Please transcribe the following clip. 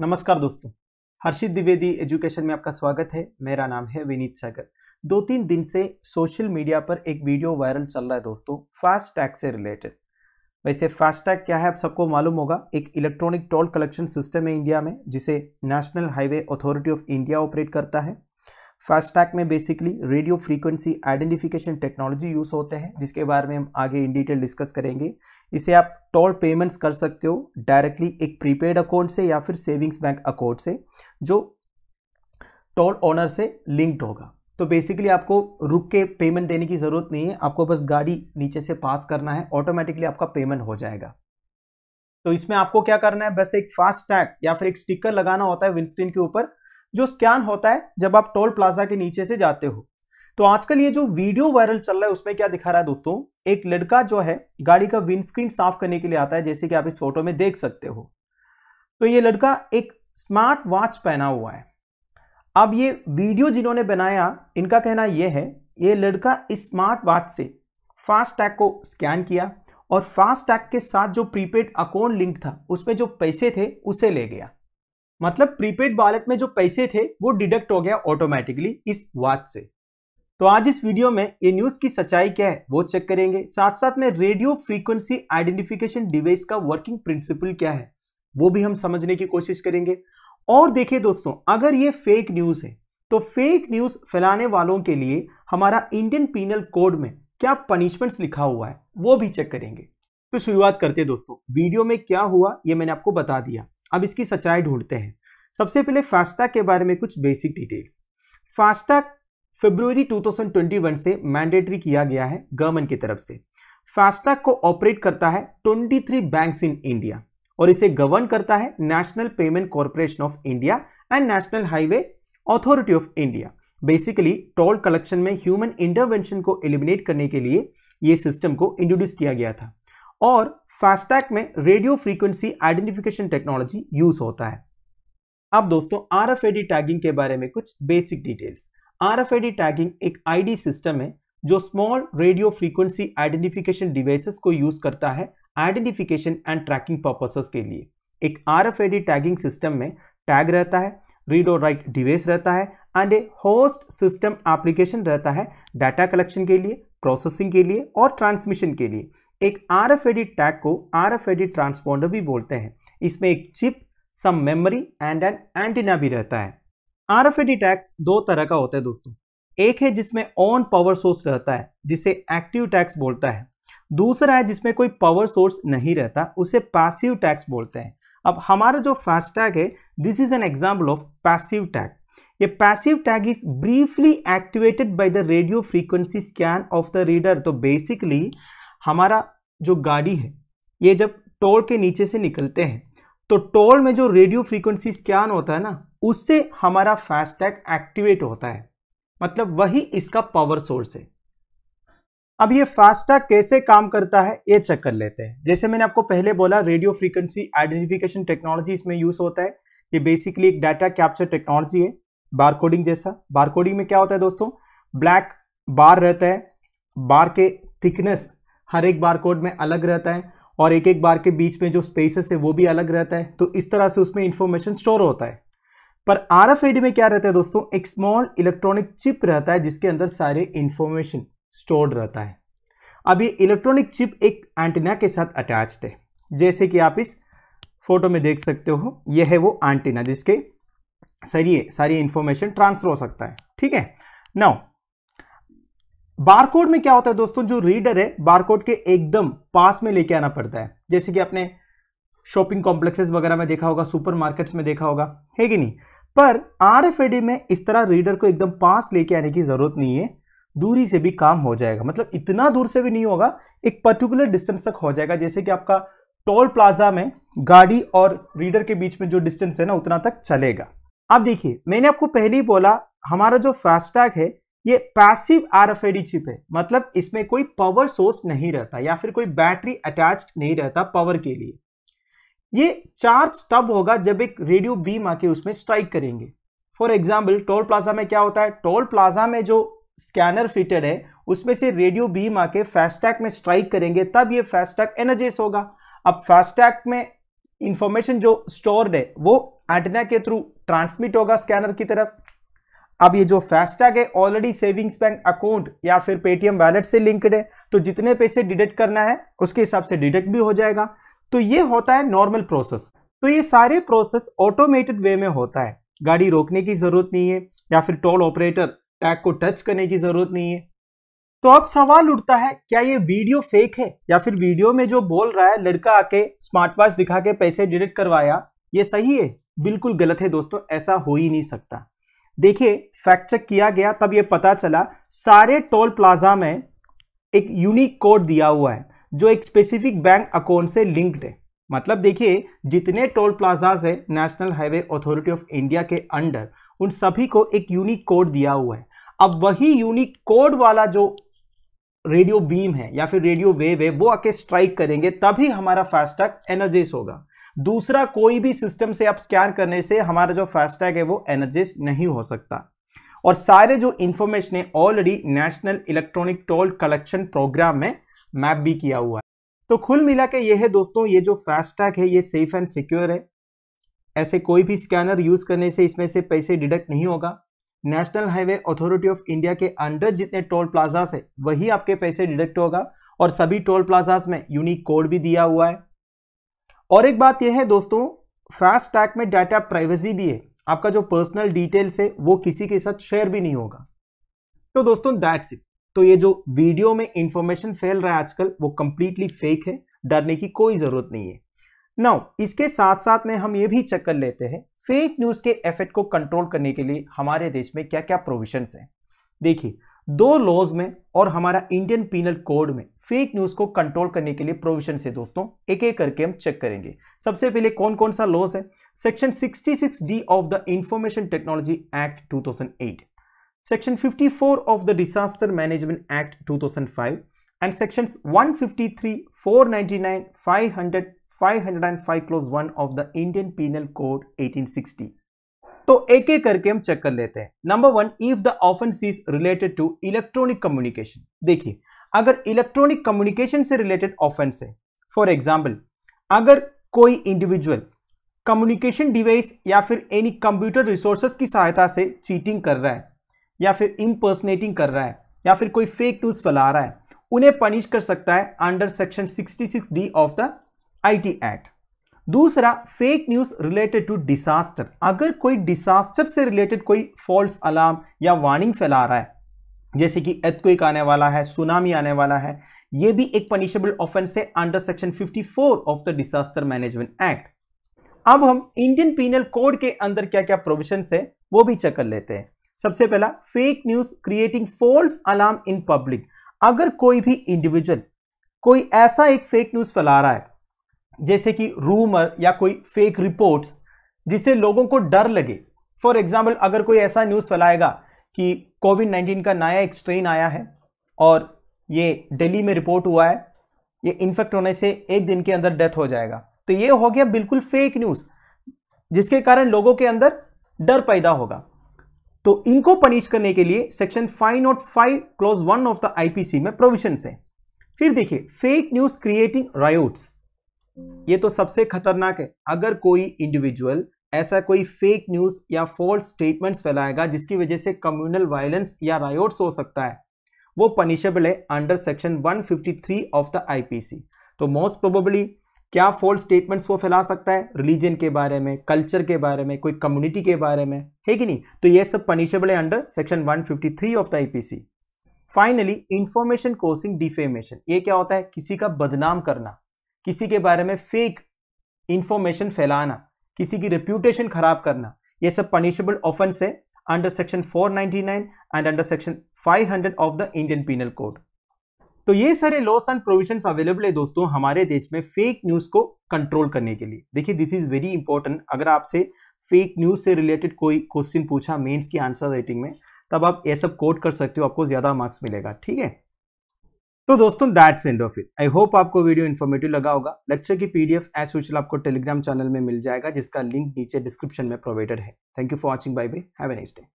नमस्कार दोस्तों हर्षित द्विवेदी एजुकेशन में आपका स्वागत है मेरा नाम है विनीत सागर दो तीन दिन से सोशल मीडिया पर एक वीडियो वायरल चल रहा है दोस्तों फास्टैग से रिलेटेड वैसे फास्ट टैग क्या है आप सबको मालूम होगा एक इलेक्ट्रॉनिक टोल कलेक्शन सिस्टम है इंडिया में जिसे National Highway Authority of India operate करता है फास्टैग में basically radio frequency identification technology use होते हैं जिसके बारे में हम आगे इन डिटेल डिस्कस करेंगे इसे आप टोल पेमेंट्स कर सकते हो डायरेक्टली एक प्रीपेड अकाउंट से या फिर सेविंग्स बैंक अकाउंट से जो टोल ओनर से लिंक्ड होगा तो बेसिकली आपको रुक के पेमेंट देने की ज़रूरत नहीं है आपको बस गाड़ी नीचे से पास करना है ऑटोमेटिकली आपका पेमेंट हो जाएगा तो इसमें आपको क्या करना है बस एक फास्ट टैग या फिर एक स्टिकर लगाना होता है विंडस्क्रीन के ऊपर जो स्कैन होता है जब आप टोल प्लाजा के नीचे से जाते हो तो आजकल ये जो वीडियो वायरल चल रहा है उसमें क्या दिखा रहा है दोस्तों एक लड़का जो है गाड़ी का विंडस्क्रीन साफ करने के लिए आता है जैसे कि आप इस फोटो में देख सकते हो तो ये लड़का एक स्मार्ट वॉच पहना हुआ है अब ये वीडियो जिन्होंने बनाया इनका कहना यह है ये लड़का इस स्मार्ट वॉच से फास्टैग को स्कैन किया और फास्टैग के साथ जो प्रीपेड अकाउंट लिंक था उसमें जो पैसे थे उसे ले गया मतलब प्रीपेड वॉलेट में जो पैसे थे वो डिडक्ट हो गया ऑटोमेटिकली इस बात से तो आज इस वीडियो में ये न्यूज की सच्चाई क्या है वो चेक करेंगे साथ साथ में रेडियो फ्रीक्वेंसी आइडेंटिफिकेशन डिवाइस का वर्किंग प्रिंसिपल क्या है वो भी हम समझने की कोशिश करेंगे और देखिए दोस्तों अगर ये फेक न्यूज है तो फेक न्यूज फैलाने वालों के लिए हमारा इंडियन पीनल कोड में क्या पनिशमेंट्स लिखा हुआ है वो भी चेक करेंगे तो शुरुआत करते दोस्तों वीडियो में क्या हुआ ये मैंने आपको बता दिया अब इसकी सच्चाई ढूंढते हैं सबसे पहले फास्टा के बारे में कुछ बेसिक डिटेल्स फास्टा फेब्रुवरी 2021 से मैंडेटरी किया गया है गवर्नमेंट की तरफ से फास्टा को ऑपरेट करता है 23 बैंक्स इन इंडिया और इसे गवर्न करता है National Payment Corporation of India and National Highway Authority of India basically toll collection में ह्यूमन इंटरवेंशन को एलिमिनेट करने के लिए ये सिस्टम को इंट्रोड्यूस किया गया था और फास्टैग में radio frequency identification technology use होता है अब दोस्तों आर एफ टैगिंग के बारे में कुछ बेसिक डिटेल्स आर टैगिंग एक आईडी सिस्टम है जो small radio frequency identification devices को यूज करता है आइडेंटिफिकेशन एंड ट्रैकिंग पर्पसेस के लिए एक आर एफ टैगिंग सिस्टम में टैग रहता है रीड और राइट डिवाइस रहता है and a host system application रहता है डाटा कलेक्शन के लिए प्रोसेसिंग के लिए और ट्रांसमिशन के लिए एक आर एफ टैग को आर एफ ट्रांसपोंडर भी बोलते हैं इसमें एक chip some memory and an antenna भी रहता है आर एफ टैग्स दो तरह का होता है दोस्तों एक है जिसमें ऑन पावर सोर्स रहता है जिसे एक्टिव टैक्स बोलता है दूसरा है जिसमें कोई पावर सोर्स नहीं रहता उसे पैसिव टैक्स बोलते हैं अब हमारा जो फास्ट टैग है this is an example of passive tag ये passive tag is briefly activated by the radio frequency scan of the reader तो बेसिकली हमारा जो गाड़ी है ये जब टोल के नीचे से निकलते हैं तो टोल में जो रेडियो फ्रीक्वेंसी स्कैन होता है ना उससे हमारा फास्टैग एक्टिवेट होता है मतलब वही इसका पावर सोर्स है अब ये फास्टैग कैसे काम करता है ये चेक कर लेते हैं जैसे मैंने आपको पहले बोला रेडियो फ्रीक्वेंसी आइडेंटिफिकेशन टेक्नोलॉजी इसमें यूज होता है ये बेसिकली एक डाटा कैप्चर टेक्नोलॉजी है बारकोडिंग जैसा बारकोडिंग में क्या होता है दोस्तों ब्लैक बार रहता है बार के थिकनेस हर एक बार कोड में अलग रहता है और एक एक बार के बीच में जो स्पेसेस है वो भी अलग रहता है तो इस तरह से उसमें इंफॉर्मेशन स्टोर होता है पर आर में क्या रहता है दोस्तों एक स्मॉल इलेक्ट्रॉनिक चिप रहता है जिसके अंदर सारे इंफॉर्मेशन स्टोर्ड रहता है अब ये इलेक्ट्रॉनिक चिप एक एंटीना के साथ अटैच्ड है जैसे कि आप इस फोटो में देख सकते हो यह है वो एंटीना जिसके सरिए सारी इंफॉर्मेशन ट्रांसफर हो सकता है ठीक है नाउ बारकोड में क्या होता है दोस्तों जो रीडर है बारकोड के एकदम पास में लेके आना पड़ता है जैसे कि आपने शॉपिंग कॉम्प्लेक्सेस वगैरह में देखा होगा सुपरमार्केट्स में देखा होगा है कि नहीं पर एडी में इस तरह रीडर को एकदम पास लेके आने की जरूरत नहीं है दूरी से भी काम हो जाएगा मतलब इतना दूर से भी नहीं होगा एक पर्टिकुलर डिस्टेंस तक हो जाएगा जैसे कि आपका टोल प्लाजा में गाड़ी और रीडर के बीच में जो डिस्टेंस है ना उतना तक चलेगा अब देखिए मैंने आपको पहले ही बोला हमारा जो फास्टैग है ये पैसिव आर एफ चिप है मतलब इसमें कोई पावर सोर्स नहीं रहता या फिर कोई बैटरी अटैच नहीं रहता पावर के लिए ये चार्ज तब होगा जब एक रेडियो बीम आके उसमें स्ट्राइक करेंगे फॉर एग्जाम्पल टोल प्लाजा में क्या होता है टोल प्लाजा में जो स्कैनर फिटेड है उसमें से रेडियो बीम आके फास्टैग में स्ट्राइक करेंगे तब ये फैस्टैग एनर्जेस होगा अब फास्टैग में इंफॉर्मेशन जो स्टोर्ड है वो एंटना के थ्रू ट्रांसमिट होगा स्कैनर की तरफ अब ये जो फैस्टैग है ऑलरेडी सेविंग्स बैंक अकाउंट या फिर पेटीएम वैलेट से लिंक्ड है तो जितने पैसे डिडक्ट करना है उसके हिसाब से डिडक्ट भी हो जाएगा तो ये होता है नॉर्मल प्रोसेस तो ये सारे प्रोसेस ऑटोमेटेड वे में होता है गाड़ी रोकने की जरूरत नहीं है या फिर टोल ऑपरेटर टैग को टच करने की जरूरत नहीं है तो अब सवाल उठता है क्या ये वीडियो फेक है या फिर वीडियो में जो बोल रहा है लड़का आके स्मार्ट वॉच दिखा के पैसे डिडक्ट करवाया ये सही है बिल्कुल गलत है दोस्तों ऐसा हो ही नहीं सकता देखिए फैक्ट चेक किया गया तब ये पता चला सारे टोल प्लाजा में एक यूनिक कोड दिया हुआ है जो एक स्पेसिफिक बैंक अकाउंट से लिंक्ड है मतलब देखिए जितने टोल प्लाजाज है National Highway Authority of India के अंडर उन सभी को एक यूनिक कोड दिया हुआ है अब वही यूनिक कोड वाला जो रेडियो बीम है या फिर रेडियो वेव है वो आके स्ट्राइक करेंगे तभी हमारा फास्टैग एनर्जेस होगा दूसरा कोई भी सिस्टम से आप स्कैन करने से हमारा जो फास्टैग है वो एनर्जेस नहीं हो सकता और सारे जो इंफॉर्मेशन है already National Electronic toll Collection program में मैप भी किया हुआ है तो खुल मिला के ये है दोस्तों ये जो फास्टैग है ये सेफ एंड सिक्योर है ऐसे कोई भी स्कैनर यूज करने से इसमें से पैसे डिडक्ट नहीं होगा National Highway Authority of India के अंडर जितने टोल प्लाजा है वही आपके पैसे डिडक्ट होगा और सभी टोल प्लाजा में यूनिक कोड भी दिया हुआ है और एक बात यह है दोस्तों फास्ट टैग में डाटा प्राइवेसी भी है आपका जो पर्सनल डिटेल्स है वो किसी के साथ शेयर भी नहीं होगा तो दोस्तों दैट्स इट तो ये जो वीडियो में इंफॉर्मेशन फैल रहा है आजकल वो कंप्लीटली फेक है डरने की कोई ज़रूरत नहीं है नाउ इसके साथ साथ में हम ये भी चेक कर लेते हैं फेक न्यूज़ के इफेक्ट को कंट्रोल करने के लिए हमारे देश में क्या क्या प्रोविजन हैं देखिए दो लॉज में और हमारा इंडियन पीनल कोड में फेक न्यूज को कंट्रोल करने के लिए प्रोविजन से दोस्तों एक एक करके हम चेक करेंगे सबसे पहले कौन कौन सा लॉज है section 66 D of the information technology act 2008 section 54 of the disaster management act 2005 and section 153, 499, 500, 505 clause one of the Indian penal code eighteen तो एक एक करके हम चेक कर लेते हैं number one if the offence is related to electronic communication देखिए अगर इलेक्ट्रॉनिक कम्युनिकेशन से रिलेटेड ऑफेंस है फॉर एग्जाम्पल अगर कोई इंडिविजुअल कम्युनिकेशन डिवाइस या फिर एनी कंप्यूटर रिसोर्सेज की सहायता से चीटिंग कर रहा है या फिर इम्पर्सनेटिंग कर रहा है या फिर कोई फेक न्यूज फैला रहा है उन्हें पनिश कर सकता है under section 66 D of the IT act दूसरा fake news related to disaster अगर कोई डिसास्टर से रिलेटेड कोई फॉल्स अलार्म या वार्निंग फैला रहा है जैसे कि एथक्विक आने वाला है सुनामी आने वाला है यह भी एक पनिशेबल ऑफेंस है under section 54 of the disaster management act अब हम इंडियन पीनल कोड के अंदर क्या क्या प्रोविजन है वो भी चेक कर लेते हैं सबसे पहला fake news creating false alarm in public अगर कोई भी इंडिविजुअल कोई ऐसा एक फेक न्यूज फैला रहा है जैसे कि रूमर या कोई फेक रिपोर्ट्स जिससे लोगों को डर लगे फॉर एग्जाम्पल अगर कोई ऐसा न्यूज़ फैलाएगा कि कोविड नाइन्टीन का नया एक स्ट्रेन आया है और ये दिल्ली में रिपोर्ट हुआ है ये इन्फेक्ट होने से एक दिन के अंदर डेथ हो जाएगा तो ये हो गया बिल्कुल फेक न्यूज़ जिसके कारण लोगों के अंदर डर पैदा होगा तो इनको पनिश करने के लिए section five not five clause one of the IPC में प्रोविजन है फिर देखिए फेक न्यूज क्रिएटिंग रायोट्स ये तो सबसे खतरनाक है अगर कोई इंडिविजुअल ऐसा कोई फेक न्यूज या फॉल्स स्टेटमेंट्स फैलाएगा जिसकी वजह से कम्युनल वायलेंस या रायोट्स हो सकता है वो पनिशेबल है under section 153 of the IPC तो मोस्ट प्रोबेबली क्या फॉल्स स्टेटमेंट्स वो फैला सकता है रिलीजन के बारे में कल्चर के बारे में कोई कम्युनिटी के बारे में है कि नहीं तो ये सब पनिशेबल है under section 153 of the IPC finally information causing defamation ये क्या होता है किसी का बदनाम करना किसी के बारे में फेक इंफॉर्मेशन फैलाना किसी की रिप्यूटेशन खराब करना ये सब पनिशेबल ऑफेंस है under section 499 and under section 500 of the Indian penal code तो ये सारे लॉस एंड प्रोविजन अवेलेबल है दोस्तों हमारे देश में फेक न्यूज को कंट्रोल करने के लिए देखिए दिस इज वेरी इंपॉर्टेंट अगर आपसे फेक न्यूज से रिलेटेड कोई क्वेश्चन पूछा मेन्स की आंसर राइटिंग में तब आप ये सब कोट कर सकते हो आपको ज्यादा मार्क्स मिलेगा ठीक है तो दोस्तों that's end of it I hope आपको वीडियो इन्फॉर्मेटिव लगा होगा लेक्चर की पीडीएफ एज यूजल आपको टेलीग्राम चैनल में मिल जाएगा जिसका लिंक नीचे डिस्क्रिप्शन में प्रोवाइडेड है thank you for watching bye bye have a nice day